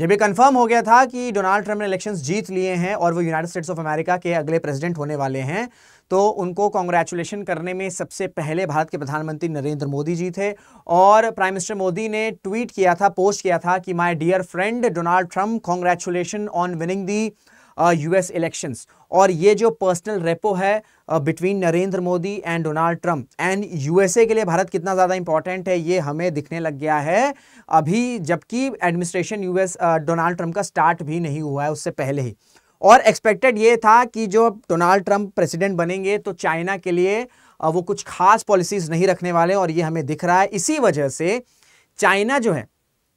जब ये कंफर्म हो गया था कि डोनाल्ड ट्रंप ने इलेक्शंस जीत लिए हैं और वो यूनाइटेड स्टेट्स ऑफ अमेरिका के अगले प्रेसिडेंट होने वाले हैं तो उनको कॉन्ग्रेचुलेशन करने में सबसे पहले भारत के प्रधानमंत्री नरेंद्र मोदी जी थे और प्राइम मिनिस्टर मोदी ने ट्वीट किया था पोस्ट किया था कि my dear friend Donald Trump congratulation on winning the US uh, elections और ये जो पर्सनल रेपो है between uh, Narendra Modi and Donald Trump and USA के लिए भारत कितना ज़्यादा इंपॉर्टेंट है ये हमें दिखने लग गया है अभी जबकि एडमिनिस्ट्रेशन यूएस डोनाल्ड ट्रंप का स्टार्ट भी नहीं हुआ है उससे पहले ही और एक्सपेक्टेड ये था कि जो डोनाल्ड ट्रंप प्रेसिडेंट बनेंगे तो चाइना के लिए uh, वो कुछ खास पॉलिसीज़ नहीं रखने वाले और ये हमें दिख रहा है इसी वजह से चाइना जो है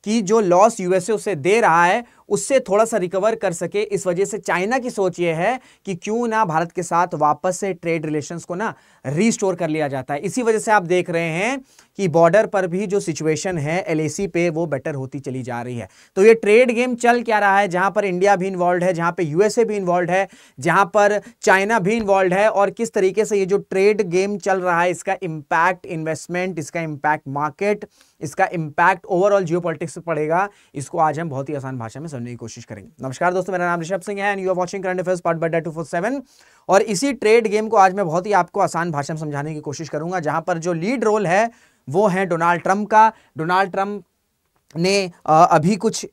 कि जो लॉस यूएसए उसे दे रहा है उससे थोड़ा सा रिकवर कर सके इस वजह से चाइना की सोच यह है कि क्यों ना भारत के साथ वापस से ट्रेड रिलेशन को ना रिस्टोर कर लिया जाता है इसी वजह से आप देख रहे हैं कि बॉर्डर पर भी जो सिचुएशन है एल पे वो बेटर होती चली जा रही है तो ये ट्रेड गेम चल क्या रहा है जहां पर इंडिया भी इन्वॉल्व है जहां पर यूएसए भी इन्वॉल्व है जहां पर चाइना भी इन्वॉल्व है और किस तरीके से ये जो ट्रेड गेम चल रहा है इसका इंपैक्ट इन्वेस्टमेंट इसका इम्पैक्ट मार्केट इसका इंपैक्ट ओवरऑल जियो पर पड़ेगा इसको आज हम बहुत ही आसान भाषा में समझने की कोशिश करेंगे नमस्कार दोस्तों मेरा नाम ऋषभ सिंह है and you are watching current affairs part by two four seven और इसी ट्रेड गेम को आज मैं बहुत ही आपको आसान भाषा में समझाने की कोशिश करूंगा जहां पर जो लीड रोल है वो है डोनाल्ड ट्रंप का डोनाल्ड ट्रंप ने अभी कुछ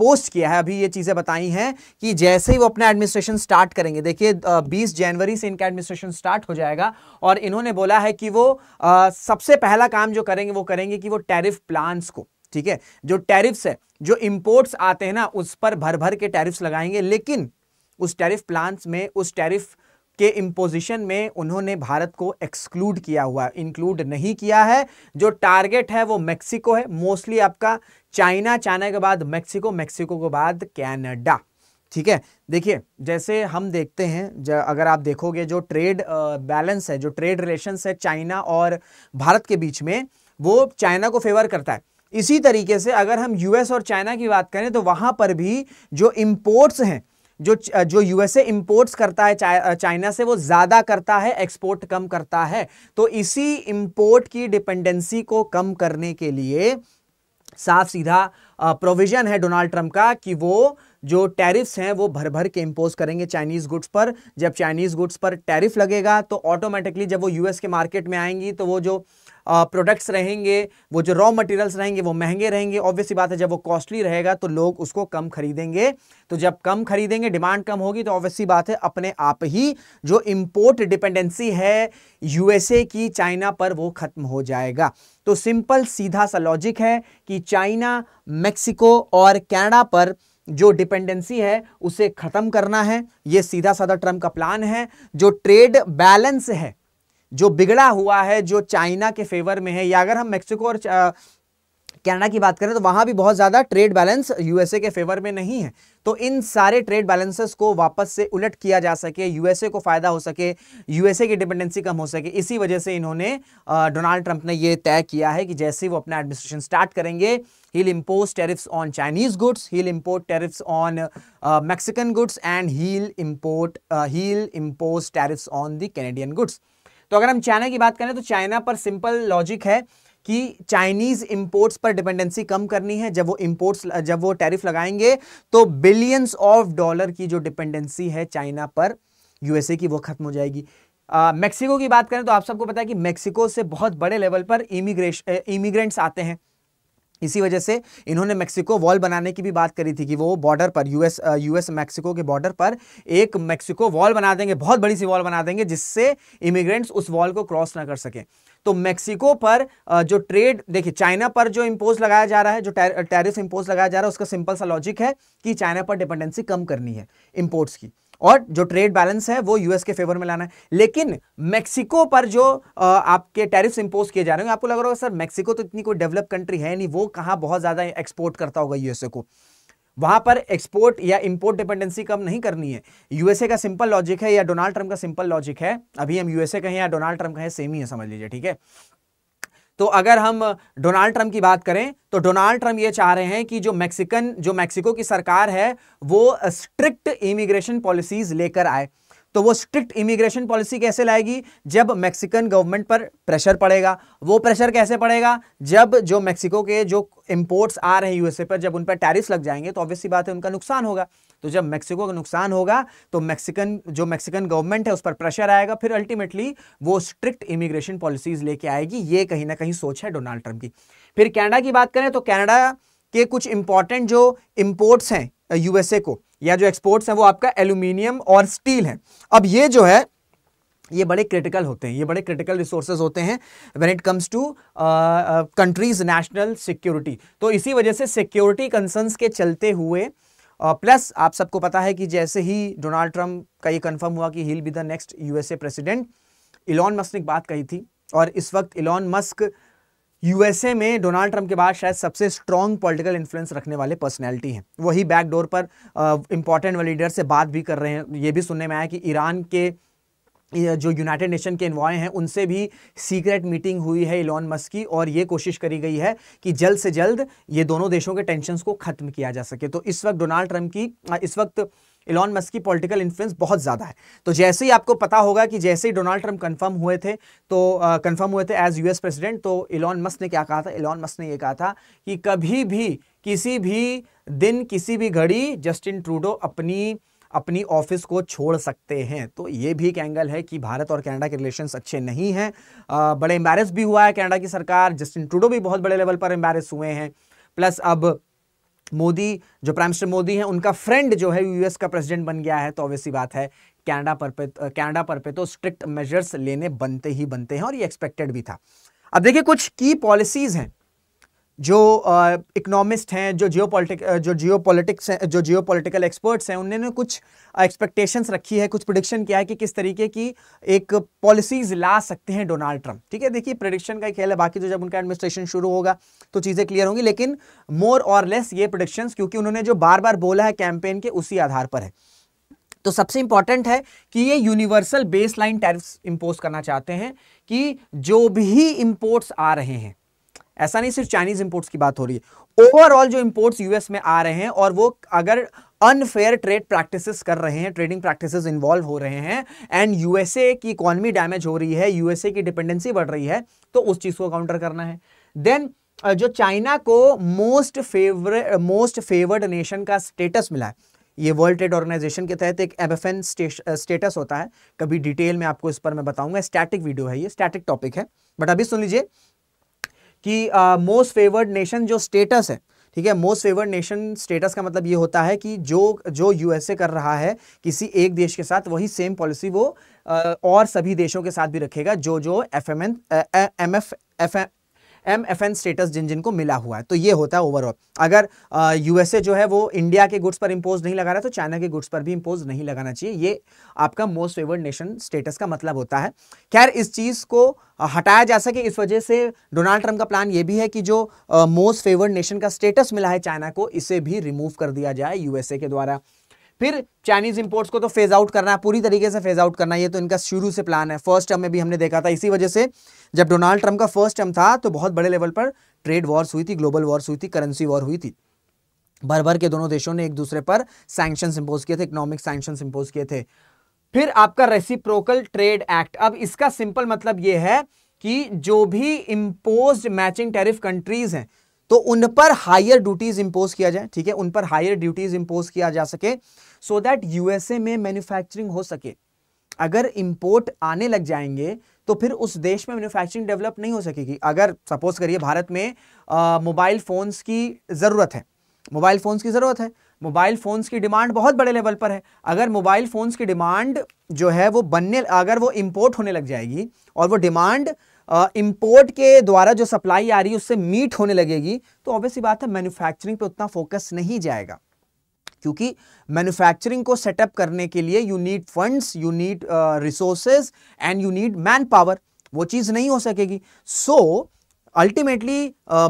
पोस्ट किया है अभी ये चीज़ें बताई हैं कि जैसे ही वो अपना एडमिनिस्ट्रेशन स्टार्ट करेंगे देखिए 20 जनवरी से इनका एडमिनिस्ट्रेशन स्टार्ट हो जाएगा और इन्होंने बोला है कि वो आ, सबसे पहला काम जो करेंगे वो करेंगे कि वो टैरिफ प्लान्स को ठीक है जो टैरिफ्स है जो इंपोर्ट्स आते हैं ना उस पर भर भर के टैरिफ्स लगाएंगे लेकिन उस टैरिफ प्लान्स में उस टैरिफ के इम्पोजिशन में उन्होंने भारत को एक्सक्लूड किया हुआ इंक्लूड नहीं किया है जो टारगेट है वो मेक्सिको है मोस्टली आपका चाइना चाइना के बाद मेक्सिको मेक्सिको के बाद कैनेडा ठीक है देखिए जैसे हम देखते हैं अगर आप देखोगे जो ट्रेड बैलेंस है जो ट्रेड रिलेशंस है चाइना और भारत के बीच में वो चाइना को फेवर करता है इसी तरीके से अगर हम यूएस और चाइना की बात करें तो वहाँ पर भी जो इम्पोर्ट्स हैं जो जो यूएसए इंपोर्ट्स करता है चा, चाइना से वो ज़्यादा करता है एक्सपोर्ट कम करता है तो इसी इंपोर्ट की डिपेंडेंसी को कम करने के लिए साफ सीधा प्रोविज़न है डोनाल्ड ट्रंप का कि वो जो टैरिफ्स हैं वो भर भर के इम्पोज करेंगे चाइनीज़ गुड्स पर जब चाइनीज़ गुड्स पर टैरिफ लगेगा तो ऑटोमेटिकली जब वो यूएस के मार्केट में आएंगी तो वो जो प्रोडक्ट्स रहेंगे वो जो रॉ मटेरियल्स रहेंगे वो महंगे रहेंगे ऑब्वियसली बात है जब वो कॉस्टली रहेगा तो लोग उसको कम खरीदेंगे तो जब कम खरीदेंगे डिमांड कम होगी तो ऑब्वियसली बात है अपने आप ही जो इम्पोर्ट डिपेंडेंसी है यूएसए की चाइना पर वो ख़त्म हो जाएगा तो सिंपल सीधा सा लॉजिक है कि चाइना मैक्सिको और कैनेडा पर जो डिपेंडेंसी है उसे ख़त्म करना है ये सीधा साधा ट्रम्प का प्लान है जो ट्रेड बैलेंस है जो बिगड़ा हुआ है जो चाइना के फेवर में है या अगर हम मेक्सिको और कनाडा की बात करें तो वहां भी बहुत ज़्यादा ट्रेड बैलेंस यूएसए के फेवर में नहीं है तो इन सारे ट्रेड बैलेंसेस को वापस से उलट किया जा सके यूएसए को फ़ायदा हो सके यूएसए की डिपेंडेंसी कम हो सके इसी वजह से इन्होंने डोनाल्ड ट्रंप ने यह तय किया है कि जैसे वो अपना एडमिनिस्ट्रेशन स्टार्ट करेंगे he'll impose tariffs on Chinese goods he'll import tariffs on uh, uh, mexican goods and he'll import uh, he'll impose tariffs on तो अगर हम चाइना की बात करें तो चाइना पर सिंपल लॉजिक है कि चाइनीज़ इंपोर्ट्स पर डिपेंडेंसी कम करनी है जब वो इंपोर्ट्स जब वो टैरिफ लगाएंगे तो बिलियंस ऑफ डॉलर की जो डिपेंडेंसी है चाइना पर यूएसए की वो खत्म हो जाएगी मेक्सिको की बात करें तो आप सबको पता है कि मेक्सिको से बहुत बड़े लेवल पर इमिग्रेश इमिग्रेंट्स आते हैं इसी वजह से इन्होंने मेक्सिको वॉल बनाने की भी बात करी थी कि वो बॉर्डर पर यूएस यूएस मेक्सिको के बॉर्डर पर एक मेक्सिको वॉल बना देंगे बहुत बड़ी सी वॉल बना देंगे जिससे इमिग्रेंट्स उस वॉल को क्रॉस ना कर सकें तो मेक्सिको पर जो ट्रेड देखिए चाइना पर जो इम्पोज लगाया जा रहा है जो टैरिफ इम्पोज लगाया जा रहा है उसका सिंपल सा लॉजिक है कि चाइना पर डिपेंडेंसी कम करनी है इम्पोर्ट्स की और जो ट्रेड बैलेंस है वो यूएस के फेवर में लाना है लेकिन मेक्सिको पर जो आपके टैरिफ्स इंपोज किए जा रहे हैं आपको लग रहा होगा सर मेक्सिको तो इतनी कोई डेवलप कंट्री है नहीं वो कहाँ बहुत ज़्यादा एक्सपोर्ट करता होगा यूएसए को वहां पर एक्सपोर्ट या इंपोर्ट डिपेंडेंसी कम नहीं करनी है यूएसए का सिंपल लॉजिक है या डोनाल्ड ट्रंप का सिंपल लॉजिक है अभी हम यूएसए कहें या डोनाल्ड ट्रंप कहें सेम ही है समझ लीजिए ठीक है तो अगर हम डोनाल्ड ट्रंप की बात करें तो डोनाल्ड ट्रंप ये चाह रहे हैं कि जो मैक्सिकन जो मैक्सिको की सरकार है वो स्ट्रिक्ट इमिग्रेशन पॉलिसीज लेकर आए तो वो स्ट्रिक्ट इमिग्रेशन पॉलिसी कैसे लाएगी जब मैक्सिकन गवर्नमेंट पर प्रेशर पड़ेगा वो प्रेशर कैसे पड़ेगा जब जो मैक्सिको के जो इम्पोर्ट्स आ रहे हैं यूएसए पर जब उन पर टैरिफ लग जाएंगे तो ऑब्वियसली बात है उनका नुकसान होगा तो जब मैक्सिको का नुकसान होगा तो मैक्सिकन जो मैक्सिकन गवर्नमेंट है उस पर प्रेशर आएगा फिर अल्टीमेटली वो स्ट्रिक्ट इमिग्रेशन पॉलिसीज लेके आएगी ये कहीं ना कहीं सोच है डोनाल्ड ट्रंप की फिर कैनेडा की बात करें तो कैनेडा के कुछ इंपॉर्टेंट जो इम्पोर्ट्स हैं यूएसए को या जो एक्सपोर्ट्स हैं वो आपका एल्यूमिनियम और स्टील है अब ये जो है ये बड़े क्रिटिकल होते हैं ये बड़े क्रिटिकल रिसोर्सेज होते हैं when it comes to country's national security तो इसी वजह से सिक्योरिटी कंसर्न्स के चलते हुए uh, प्लस uh, आप सबको पता है कि जैसे ही डोनाल्ड ट्रंप का ये कंफर्म हुआ कि he be the next USA president Elon Musk ने बात कही थी और इस वक्त इलॉन मस्क यूएसए में डोनाल्ड ट्रंप के बाद शायद सबसे स्ट्रॉन्ग पॉलिटिकल इन्फ्लुएंस रखने वाले पर्सनैलिटी हैं वही बैकडोर पर इंपॉर्टेंट uh, लीडर से बात भी कर रहे हैं ये भी सुनने में आया कि ईरान के जो यूनाइटेड नेशन के इन्वॉय हैं उनसे भी सीक्रेट मीटिंग हुई है इलॉन मस्क की और ये कोशिश करी गई है कि जल्द से जल्द ये दोनों देशों के टेंशन को ख़त्म किया जा सके तो इस वक्त डोनाल्ड ट्रंप की इस वक्त इलॉन मस्क की पॉलिटिकल इन्फ्लुएंस बहुत ज़्यादा है तो जैसे ही आपको पता होगा कि जैसे ही डोनाल्ड ट्रंप कन्फर्म हुए थे तो कन्फर्म हुए थे एज एस प्रेसिडेंट तो इलॉन मस्क ने क्या कहा था इलॉन मस्क ने ये कहा था कि कभी भी किसी भी दिन किसी भी घड़ी जस्टिन ट्रूडो अपनी अपनी ऑफिस को छोड़ सकते हैं तो ये भी एक एंगल है कि भारत और कनाडा के रिलेशंस अच्छे नहीं हैं बड़े एम्बेरस भी हुआ है कनाडा की सरकार जस्टिन ट्रूडो भी बहुत बड़े लेवल पर एम्बेरस हुए हैं प्लस अब मोदी जो प्राइम मिनिस्टर मोदी हैं उनका फ्रेंड जो है यूएस का प्रेसिडेंट बन गया है तो ऑब्वियसली बात है कनाडा पर पे कनाडा पर पे तो स्ट्रिक्ट मेजर्स लेने बनते ही बनते हैं और ये एक्सपेक्टेड भी था अब देखिए कुछ की पॉलिसीज़ हैं जो इकोनॉमिस्ट हैं जो जियो पॉलिटिक जो जियो पॉलिटिक्स हैं जो जियो पोलिटिकल एक्सपर्ट्स हैं उन्होंने कुछ एक्सपेक्टेशंस रखी है कुछ प्रोडिक्शन किया है कि किस तरीके की एक पॉलिसीज ला सकते हैं डोनाल्ड ट्रंप ठीक है देखिए प्रोडिक्शन का खेल है बाकी जो तो जब उनका एडमिनिस्ट्रेशन शुरू होगा तो चीज़ें क्लियर होंगी लेकिन मोर और लेस ये प्रोडिक्शंस क्योंकि उन्होंने जो बार बार बोला है कैंपेन के उसी आधार पर है तो सबसे इंपॉर्टेंट है कि ये यूनिवर्सल बेसलाइन टैरिफ्स इंपोज करना चाहते हैं कि जो भी इंपोर्ट्स आ रहे हैं ऐसा नहीं सिर्फ चाइनीज इंपोर्ट्स की बात हो रही है ओवरऑल जो इंपोर्ट्स यूएस में आ रहे हैं और वो अगर अनफेयर ट्रेड प्रैक्टिसेस कर रहे हैं ट्रेडिंग प्रैक्टिसेस इन्वॉल्व हो रहे हैं एंड यूएसए की इकॉनमी डैमेज हो रही है यूएसए की डिपेंडेंसी बढ़ रही है तो उस चीज़ को काउंटर करना है देन जो चाइना को most favour most favoured nation का स्टेटस मिला है ये वर्ल्ड ट्रेड ऑर्गेनाइजेशन के तहत एक एफ एफ एन स्टेटस होता है कभी डिटेल में आपको इस पर मैं बताऊंगा स्टैटिक वीडियो है ये स्टैटिक टॉपिक है बट अभी सुन लीजिए कि मोस्ट फेवर्ड नेशन जो स्टेटस है ठीक है मोस्ट फेवर्ड नेशन स्टेटस का मतलब ये होता है कि जो जो यूएसए कर रहा है किसी एक देश के साथ वही सेम पॉलिसी वो आ, और सभी देशों के साथ भी रखेगा जो जो F M N M F F M F N status जिन जिनको मिला हुआ है तो ये होता है ओवरऑल अगर यूएसए जो है वो इंडिया के गुड्स पर इम्पोज नहीं लगा रहा तो चाइना के गुड्स पर भी इम्पोज नहीं लगाना चाहिए ये आपका मोस्ट फेवर्ड नेशन स्टेटस का मतलब होता है खैर इस चीज़ को हटाया जा सके इस वजह से डोनाल्ड ट्रंप का प्लान ये भी है कि जो मोस्ट फेवर्ड नेशन का स्टेटस मिला है चाइना को इसे भी रिमूव कर दिया जाए यूएसए के द्वारा फिर चाइनीज इंपोर्ट्स को तो फेज आउट करना है पूरी तरीके से फेज आउट करना है ये तो इनका शुरू से प्लान है फर्स्ट टर्म में भी हमने देखा था इसी वजह से जब डोनाल्ड ट्रंप का फर्स्ट टर्म था तो बहुत बड़े लेवल पर ट्रेड वॉर्स हुई थी ग्लोबल वॉर्स हुई थी करेंसी वॉर हुई थी भर भर के दोनों देशों ने एक दूसरे पर सैंक्शन इंपोज किए थे इकोनॉमिक सैंक्शन इंपोज किए थे फिर आपका रेसिप्रोकल ट्रेड एक्ट अब इसका सिंपल मतलब यह है कि जो भी इंपोज मैचिंग टेरिफ कंट्रीज हैं तो उन पर हायर ड्यूटीज इंपोज किया जाए ठीक है उन पर हायर ड्यूटीज इंपोज किया जा सके सो दैट यूएसए में मैन्युफैक्चरिंग हो सके अगर इंपोर्ट आने लग जाएंगे तो फिर उस देश में मैन्युफैक्चरिंग डेवलप नहीं हो सकेगी अगर सपोज करिए भारत में मोबाइल फ़ोन्स की ज़रूरत है मोबाइल फ़ोन्स की ज़रूरत है मोबाइल फ़ोन्स की डिमांड बहुत बड़े लेवल पर है अगर मोबाइल फ़ोन्स की डिमांड जो है वो बनने अगर वो इम्पोर्ट होने लग जाएगी और वो डिमांड इंपोर्ट के द्वारा जो सप्लाई आ रही है उससे मीट होने लगेगी तो ऑब्वियसली बात है मैन्युफैक्चरिंग पे उतना फोकस नहीं जाएगा क्योंकि मैन्युफैक्चरिंग को सेटअप करने के लिए you need funds you need resources and you need manpower वो चीज़ नहीं हो सकेगी सो अल्टीमेटली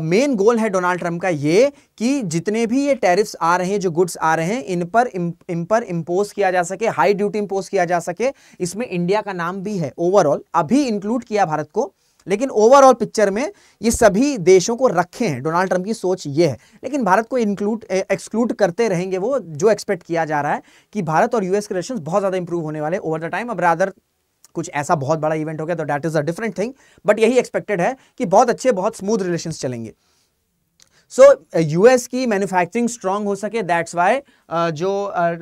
मेन गोल है डोनाल्ड ट्रंप का ये कि जितने भी ये टैरिफ्स आ रहे हैं जो गुड्स आ रहे हैं इन पर इन पर इम्पोज किया जा सके हाई ड्यूटी इम्पोज किया जा सके इसमें इंडिया का नाम भी है ओवरऑल अभी इंक्लूड किया भारत को लेकिन ओवरऑल पिक्चर में ये सभी देशों को रखे हैं डोनाल्ड ट्रंप की सोच ये है लेकिन भारत को इंक्लूड एक्सक्लूड करते रहेंगे वो जो एक्सपेक्ट किया जा रहा है कि भारत और यूएस के रिलेशन बहुत ज़्यादा इंप्रूव होने वाले ओवर द टाइम अब रादर कुछ ऐसा बहुत बड़ा इवेंट हो गया तो that is a different thing but यही एक्सपेक्टेड है कि बहुत अच्छे बहुत स्मूथ रिलेशन चलेंगे सो so, यूएस की मैन्युफैक्चरिंग स्ट्रांग हो सके दैट्स वाई जो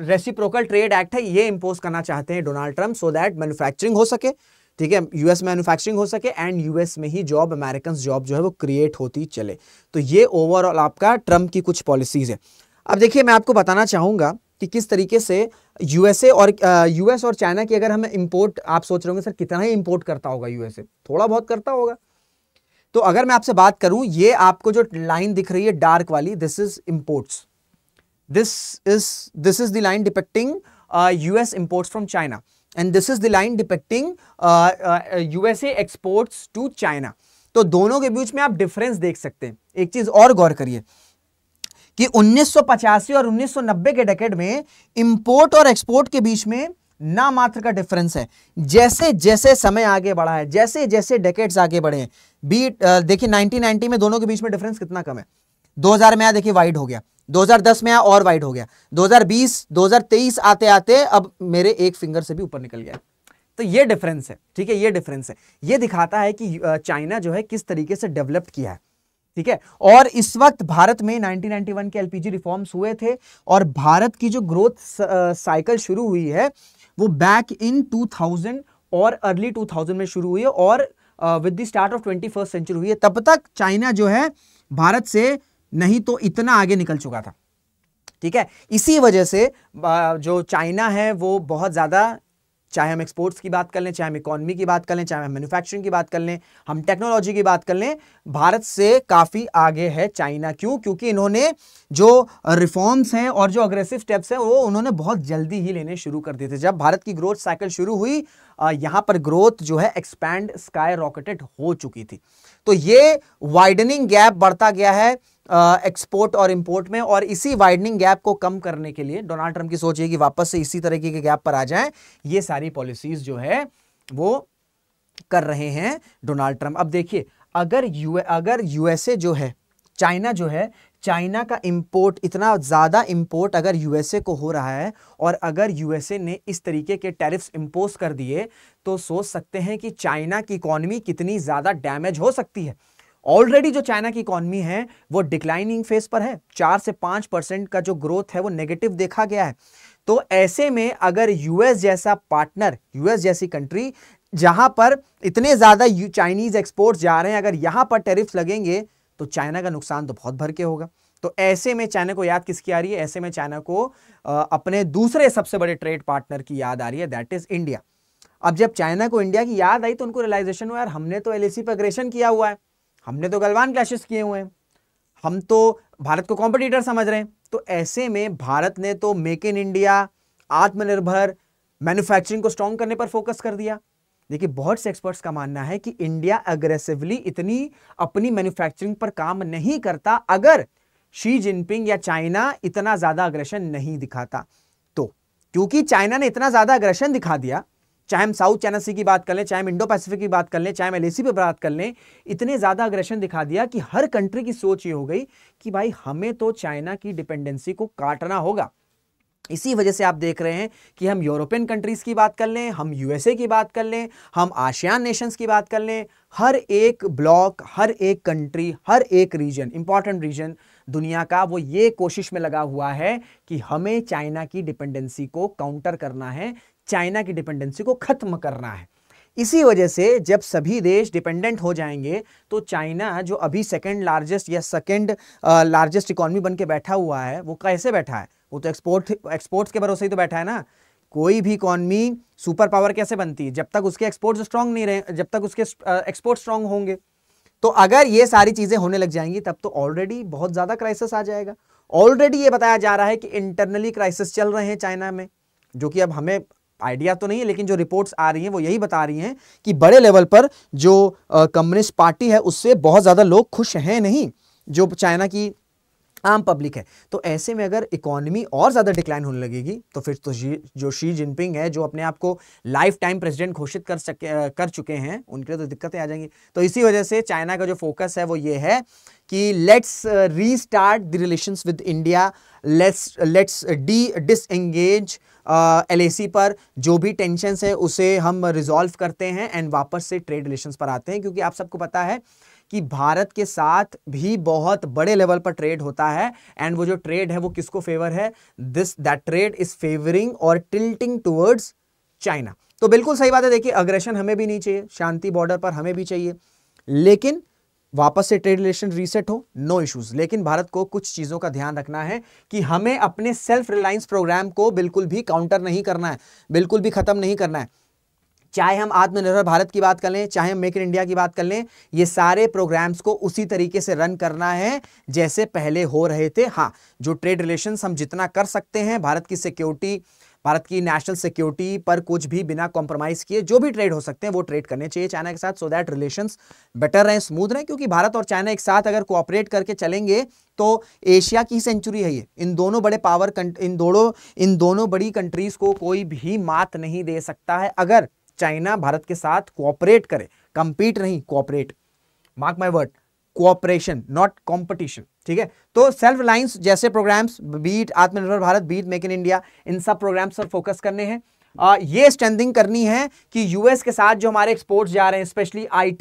रेसिप्रोकल ट्रेड एक्ट है ये इम्पोज करना चाहते हैं Donald Trump so that manufacturing हो सके ठीक है यूएस मैन्युफैक्चरिंग हो सके एंड यूएस में ही जॉब अमेरिकन जॉब जो है वो क्रिएट होती चले तो ये ओवरऑल आपका ट्रम्प की कुछ पॉलिसीज़ है अब देखिए मैं आपको बताना चाहूंगा कि किस तरीके से यूएसए और यूएस और चाइना की अगर हम इम्पोर्ट आप सोच रहे होंगे सर कितना ही इम्पोर्ट करता होगा यूएसए थोड़ा बहुत करता होगा तो अगर मैं आपसे बात करूं ये आपको जो लाइन दिख रही है डार्क वाली this is imports this is this is the line depicting US imports from China and this is the line depicting USA exports to China तो दोनों के बीच में आप डिफरेंस देख सकते हैं एक चीज और गौर करिए कि उन्नीस और 1990 के डेकेड में इंपोर्ट और एक्सपोर्ट के बीच में ना मात्र का डिफरेंस है जैसे जैसे समय आगे बढ़ा है जैसे जैसे डेकेट्स आगे बढ़े हैं बी देखिए 1990 में दोनों के बीच में डिफरेंस कितना कम है 2000 में आया देखिए वाइड हो गया 2010 में आया और वाइड हो गया 2020 2023 आते आते अब मेरे एक फिंगर से भी ऊपर निकल गया तो ये डिफरेंस है ठीक है ये डिफरेंस है ये दिखाता है कि चाइना जो है किस तरीके से डेवलप्ड किया है ठीक है और इस वक्त भारत में 1991 के एलपीजी रिफॉर्म्स हुए थे और भारत की जो ग्रोथ साइकिल शुरू हुई है वो बैक इन 2000 और अर्ली 2000 में शुरू हुई है और with the start of twenty century हुई है तब तक चाइना जो है भारत से नहीं तो इतना आगे निकल चुका था ठीक है इसी वजह से जो चाइना है वो बहुत ज़्यादा चाहे हम एक्सपोर्ट्स की बात कर लें चाहे हम इकोनॉमी की बात कर लें चाहे हम मैन्युफैक्चरिंग की बात कर लें हम टेक्नोलॉजी की बात कर लें भारत से काफ़ी आगे है चाइना क्यों क्योंकि इन्होंने जो रिफॉर्म्स हैं और जो अग्रेसिव स्टेप्स हैं वो उन्होंने बहुत जल्दी ही लेने शुरू कर दिए थे जब भारत की ग्रोथ साइकिल शुरू हुई यहाँ पर ग्रोथ जो है एक्सपैंड स्काई रॉकेटेड हो चुकी थी तो ये वाइडनिंग गैप बढ़ता गया है एक्सपोर्ट और इम्पोर्ट में और इसी वाइडनिंग गैप को कम करने के लिए डोनाल्ड ट्रंप की सोच है कि वापस से इसी तरीके के गैप पर आ जाएं ये सारी पॉलिसीज जो है वो कर रहे हैं डोनाल्ड ट्रंप अब देखिए अगर यू अगर यूएसए जो है चाइना जो है चाइना का इंपोर्ट इतना ज़्यादा इंपोर्ट अगर यूएसए को हो रहा है और अगर यूएसए ने इस तरीके के टैरिफ्स इम्पोज कर दिए तो सोच सकते हैं कि चाइना की इकॉनमी कितनी ज़्यादा डैमेज हो सकती है ऑलरेडी जो चाइना की इकोनॉमी है वो डिक्लाइनिंग फेज पर है चार से पांच परसेंट का जो ग्रोथ है वो नेगेटिव देखा गया है तो ऐसे में अगर यूएस जैसा पार्टनर यूएस जैसी कंट्री जहां पर इतने ज़्यादा चाइनीज़ एक्सपोर्ट्स जा रहे हैं अगर यहां पर टेरिफ लगेंगे तो चाइना का नुकसान तो बहुत भर के होगा तो ऐसे में चाइना को याद किसकी आ रही है ऐसे में चाइना को अपने दूसरे सबसे बड़े ट्रेड पार्टनर की याद आ रही है दैट इज़ इंडिया अब जब चाइना को इंडिया की याद आई तो उनको रियलाइजेशन हुआ यार हमने तो एल पर अग्रेशन किया हुआ है हमने तो गलवान क्लैशेस किए हुए हैं हम तो भारत को कॉम्पिटिटर समझ रहे हैं तो ऐसे में भारत ने तो मेक इन इंडिया आत्मनिर्भर मैन्युफैक्चरिंग को स्ट्रॉन्ग करने पर फोकस कर दिया देखिए बहुत से एक्सपर्ट्स का मानना है कि इंडिया अग्रेसिवली इतनी अपनी मैन्युफैक्चरिंग पर काम नहीं करता अगर शी जिनपिंग या चाइना इतना ज़्यादा अग्रेशन नहीं दिखाता तो क्योंकि चाइना ने इतना ज़्यादा अग्रेशन दिखा दिया चाहे हम साउथ चाइना सी की बात कर लें चाहे हम इंडो पैसिफिक की बात कर लें चाहे हम एल पे बात कर लें इतने ज़्यादा अग्रेशन दिखा दिया कि हर कंट्री की सोच ये हो गई कि भाई हमें तो चाइना की डिपेंडेंसी को काटना होगा इसी वजह से आप देख रहे हैं कि हम यूरोपियन कंट्रीज़ की बात कर लें हम यूएसए की बात कर लें हम आशियान नेशंस की बात कर लें हर एक ब्लॉक हर एक कंट्री हर एक रीजन इंपॉर्टेंट रीजन दुनिया का वो ये कोशिश में लगा हुआ है कि हमें चाइना की डिपेंडेंसी को काउंटर करना है चाइना की डिपेंडेंसी को ख़त्म करना है इसी वजह से जब सभी देश डिपेंडेंट हो जाएंगे तो चाइना जो अभी सेकेंड लार्जेस्ट या सेकेंड लार्जेस्ट इकोनॉमी बन के बैठा हुआ है वो कैसे बैठा है वो तो एक्सपोर्ट एक्सपोर्ट्स के भरोसे ही तो बैठा है ना कोई भी इकॉनमी सुपर पावर कैसे बनती है जब तक उसके एक्सपोर्ट्स स्ट्रांग नहीं रहे जब तक उसके एक्सपोर्ट स्ट्रांग होंगे तो अगर ये सारी चीज़ें होने लग जाएंगी तब तो ऑलरेडी बहुत ज़्यादा क्राइसिस आ जाएगा ऑलरेडी ये बताया जा रहा है कि इंटरनली क्राइसिस चल रहे हैं चाइना में जो कि अब हमें आइडिया तो नहीं है लेकिन जो रिपोर्ट्स आ रही हैं वो यही बता रही हैं कि बड़े लेवल पर जो कम्युनिस्ट पार्टी है उससे बहुत ज़्यादा लोग खुश हैं नहीं जो चाइना की आम पब्लिक है तो ऐसे में अगर इकोनॉमी और ज़्यादा डिक्लाइन होने लगेगी तो फिर तो जो शी जिनपिंग है जो अपने आप को लाइफ टाइम प्रेसिडेंट घोषित कर सके कर चुके हैं उनके लिए तो दिक्कतें आ जाएंगी तो इसी वजह से चाइना का जो फोकस है वो ये है कि let's restart the relations with India let's let's D disengage L uh, पर जो भी टेंशन है उसे हम रिजॉल्व करते हैं एंड वापस से ट्रेड रिलेशन पर आते हैं क्योंकि आप सबको पता है कि भारत के साथ भी बहुत बड़े लेवल पर ट्रेड होता है एंड वो जो ट्रेड है वो किसको फेवर है this that trade is favouring और टिल्टिंग टुवर्ड्स चाइना तो बिल्कुल सही बात है देखिए अग्रेशन हमें भी नहीं चाहिए शांति बॉर्डर पर हमें भी चाहिए लेकिन वापस से ट्रेड रिलेशन रीसेट हो नो इश्यूज लेकिन भारत को कुछ चीज़ों का ध्यान रखना है कि हमें अपने सेल्फ रिलायंस प्रोग्राम को बिल्कुल भी काउंटर नहीं करना है बिल्कुल भी ख़त्म नहीं करना है चाहे हम आत्मनिर्भर भारत की बात कर लें चाहे हम मेक इन इंडिया की बात कर लें ये सारे प्रोग्राम्स को उसी तरीके से रन करना है जैसे पहले हो रहे थे हाँ जो ट्रेड रिलेशन हम जितना कर सकते हैं भारत की सिक्योरिटी भारत की नेशनल सिक्योरिटी पर कुछ भी बिना कॉम्प्रोमाइज किए जो भी ट्रेड हो सकते हैं वो ट्रेड करने चाहिए चाइना के साथ सो दैट रिलेशन बेटर रहें स्मूथ रहें क्योंकि भारत और चाइना एक साथ अगर कोऑपरेट करके चलेंगे तो एशिया की सेंचुरी है ये इन दोनों बड़े पावर इन दोनों इन दोनों बड़ी कंट्रीज़ को कोई भी मात नहीं दे सकता है अगर चाइना भारत के साथ कोऑपरेट करे कंपीट नहीं cooperate mark my word cooperation not competition ठीक है तो सेल्फ रिलायंस जैसे programmes be it Atmanirbhar Bharat be it make in India इन सब प्रोग्राम्स पर फोकस करने हैं ये स्ट्रेंथिंग करनी है कि यूएस के साथ जो हमारे एक्सपोर्ट्स जा रहे हैं स्पेशली आई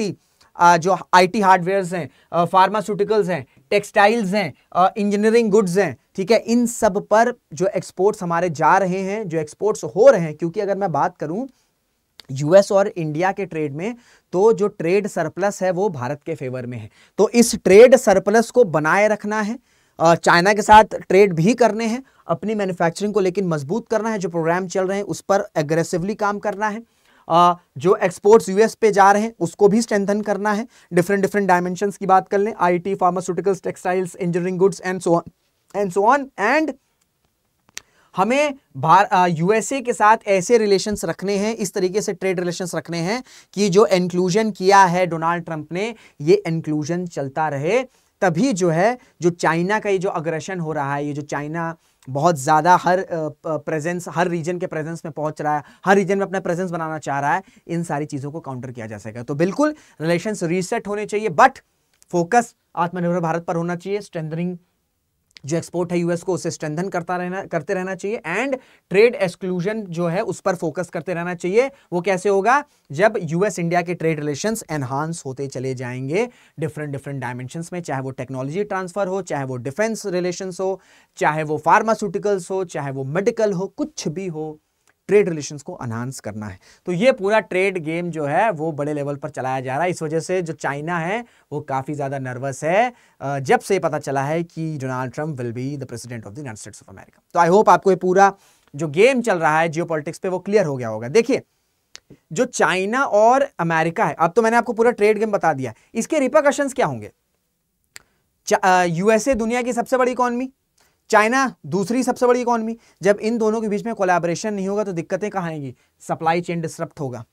जो आईटी हार्डवेयर्स हैं फार्मास्यूटिकल्स हैं टेक्सटाइल्स हैं इंजीनियरिंग गुड्स हैं ठीक है इन सब पर जो एक्सपोर्ट्स हमारे जा रहे हैं जो एक्सपोर्ट्स हो रहे हैं क्योंकि अगर मैं बात करूं यूएस और इंडिया के ट्रेड में तो जो ट्रेड सरप्लस है वो भारत के फेवर में है तो इस ट्रेड सरप्लस को बनाए रखना है चाइना के साथ ट्रेड भी करने हैं अपनी मैन्युफैक्चरिंग को लेकिन मजबूत करना है जो प्रोग्राम चल रहे हैं उस पर एग्रेसिवली काम करना है जो एक्सपोर्ट्स यूएस पे जा रहे हैं उसको भी स्ट्रेंथन करना है डिफरेंट डिफरेंट डायमेंशन की बात कर लें T pharmaceuticals textiles engineering goods and so on and so on and हमें यूएसए के साथ ऐसे रिलेशंस रखने हैं इस तरीके से ट्रेड रिलेशंस रखने हैं कि जो इंक्लूजन किया है डोनाल्ड ट्रंप ने ये इंक्लूजन चलता रहे तभी जो है जो चाइना का ये जो अग्रेशन हो रहा है ये जो चाइना बहुत ज़्यादा हर प्रेजेंस हर रीजन के प्रेजेंस में पहुंच रहा है हर रीजन में अपना प्रेजेंस बनाना चाह रहा है इन सारी चीज़ों को काउंटर किया जा सकेगा तो बिल्कुल रिलेशंस रीसेट होने चाहिए बट फोकस आत्मनिर्भर भारत पर होना चाहिए स्ट्रेंथनिंग जो एक्सपोर्ट है यूएस को उसे स्ट्रेंथन करता रहना करते रहना चाहिए एंड ट्रेड एक्सक्लूजन जो है उस पर फोकस करते रहना चाहिए वो कैसे होगा जब यूएस इंडिया के ट्रेड रिलेशन एनहांस होते चले जाएंगे डिफरेंट डिफरेंट डायमेंशन में चाहे वो टेक्नोलॉजी ट्रांसफर हो चाहे वो डिफेंस रिलेशन हो चाहे वो फार्मास्यूटिकल्स हो चाहे वो मेडिकल हो कुछ भी हो ट्रेड रिलेशंस को अनहांस करना है तो ये पूरा ट्रेड गेम जो है वो बड़े लेवल पर चलाया जा रहा है इस वजह से जो चाइना है वो काफ़ी ज़्यादा नर्वस है जब से पता चला है कि Donald Trump will be the president of the United States of America तो आई होप आपको ये पूरा जो गेम चल रहा है जियो पे वो क्लियर हो गया होगा देखिए जो चाइना और अमेरिका है अब तो मैंने आपको पूरा ट्रेड गेम बता दिया इसके रिपोकशंस क्या होंगे यूएसए दुनिया की सबसे बड़ी इकोनॉमी चाइना दूसरी सबसे बड़ी इकोनॉमी जब इन दोनों के बीच में कोलैबोरेशन नहीं होगा तो दिक्कतें कहाँ आएंगी सप्लाई चेन डिस्टर्ब होगा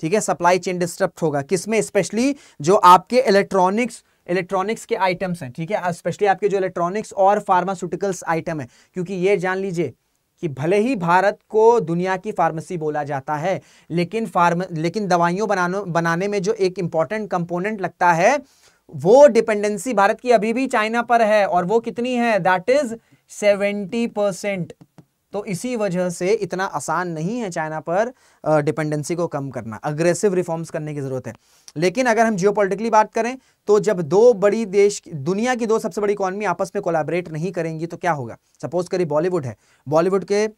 ठीक है सप्लाई चेन डिस्टर्ब होगा किसमें स्पेशली जो आपके इलेक्ट्रॉनिक्स इलेक्ट्रॉनिक्स के आइटम्स हैं ठीक है स्पेशली आपके जो इलेक्ट्रॉनिक्स और फार्मास्यूटिकल्स आइटम है क्योंकि ये जान लीजिए कि भले ही भारत को दुनिया की फार्मेसी बोला जाता है लेकिन फार्म लेकिन दवाइयों बनाने बनाने में जो एक इम्पॉर्टेंट कंपोनेंट लगता है वो डिपेंडेंसी भारत की अभी भी चाइना पर है और वो कितनी है दैट इज सेवेंटी परसेंट तो इसी वजह से इतना आसान नहीं है चाइना पर डिपेंडेंसी को कम करना अग्रेसिव रिफॉर्म्स करने की ज़रूरत है लेकिन अगर हम जियो बात करें तो जब दो बड़ी देश दुनिया की दो सबसे बड़ी इकॉनमी आपस में कोलाबरेट नहीं करेंगी तो क्या होगा सपोज करिए बॉलीवुड है बॉलीवुड के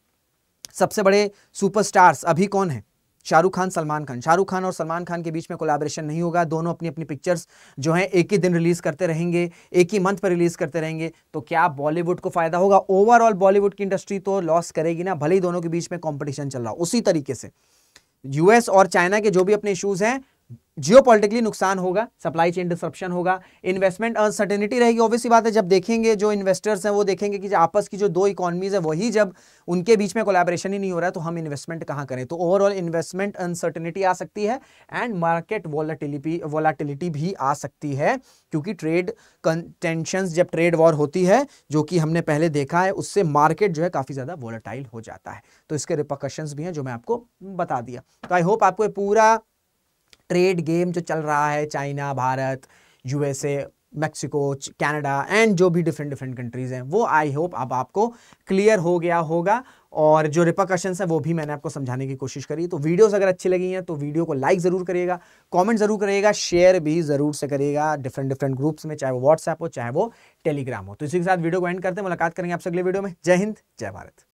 सबसे बड़े सुपरस्टार्स अभी कौन है शाहरुख खान सलमान खान शाहरुख खान और सलमान खान के बीच में कोलाब्रेशन नहीं होगा दोनों अपनी अपनी पिक्चर्स जो हैं एक ही दिन रिलीज़ करते रहेंगे एक ही मंथ पर रिलीज़ करते रहेंगे तो क्या बॉलीवुड को फ़ायदा होगा ओवरऑल बॉलीवुड की इंडस्ट्री तो लॉस करेगी ना भले ही दोनों के बीच में कॉम्पिटिशन चल रहा हो उसी तरीके से यूएस और चाइना के जो भी अपने इशूज़ हैं जियोपॉलिटिकली नुकसान होगा सप्लाई चेन डिस्ट्रप्शन होगा इन्वेस्टमेंट अनसर्टेनिटी रहेगी ऑब्वियस बात है जब देखेंगे जो इन्वेस्टर्स हैं वो देखेंगे कि आपस की जो दो इकोनॉमीज है वही जब उनके बीच में कोलैबोरेशन ही नहीं हो रहा है तो हम इन्वेस्टमेंट कहाँ करें तो ओवरऑल इन्वेस्टमेंट अनसर्टेनिटी आ सकती है एंड मार्केट वॉलाटिलिटी वॉलाटिलिटी भी आ सकती है क्योंकि ट्रेड टेंशन जब ट्रेड वॉर होती है जो कि हमने पहले देखा है उससे मार्केट जो है काफ़ी ज़्यादा वॉलाटाइल हो जाता है तो इसके रिपोकशंस भी हैं जो मैं आपको बता दिया तो आई होप आपको पूरा ट्रेड गेम जो चल रहा है China Bharat USA Mexico Canada and जो भी डिफरेंट डिफरेंट कंट्रीज़ हैं वो आई होप अब आपको क्लियर हो गया होगा और जो रिपोकशंस हैं वो भी मैंने आपको समझाने की कोशिश करी तो वीडियोस अगर अच्छी लगी हैं तो वीडियो को लाइक ज़रूर करिएगा कमेंट ज़रूर करिएगा शेयर भी ज़रूर से करिएगा डिफरेंट डिफरेंट ग्रुप्स में चाहे वो व्हाट्सएप हो चाहे वो टेलीग्राम हो तो इसी के साथ वीडियो को एंड करते हैं मुलाकात करेंगे आपसे अगले वीडियो में जय हिंद जय भारत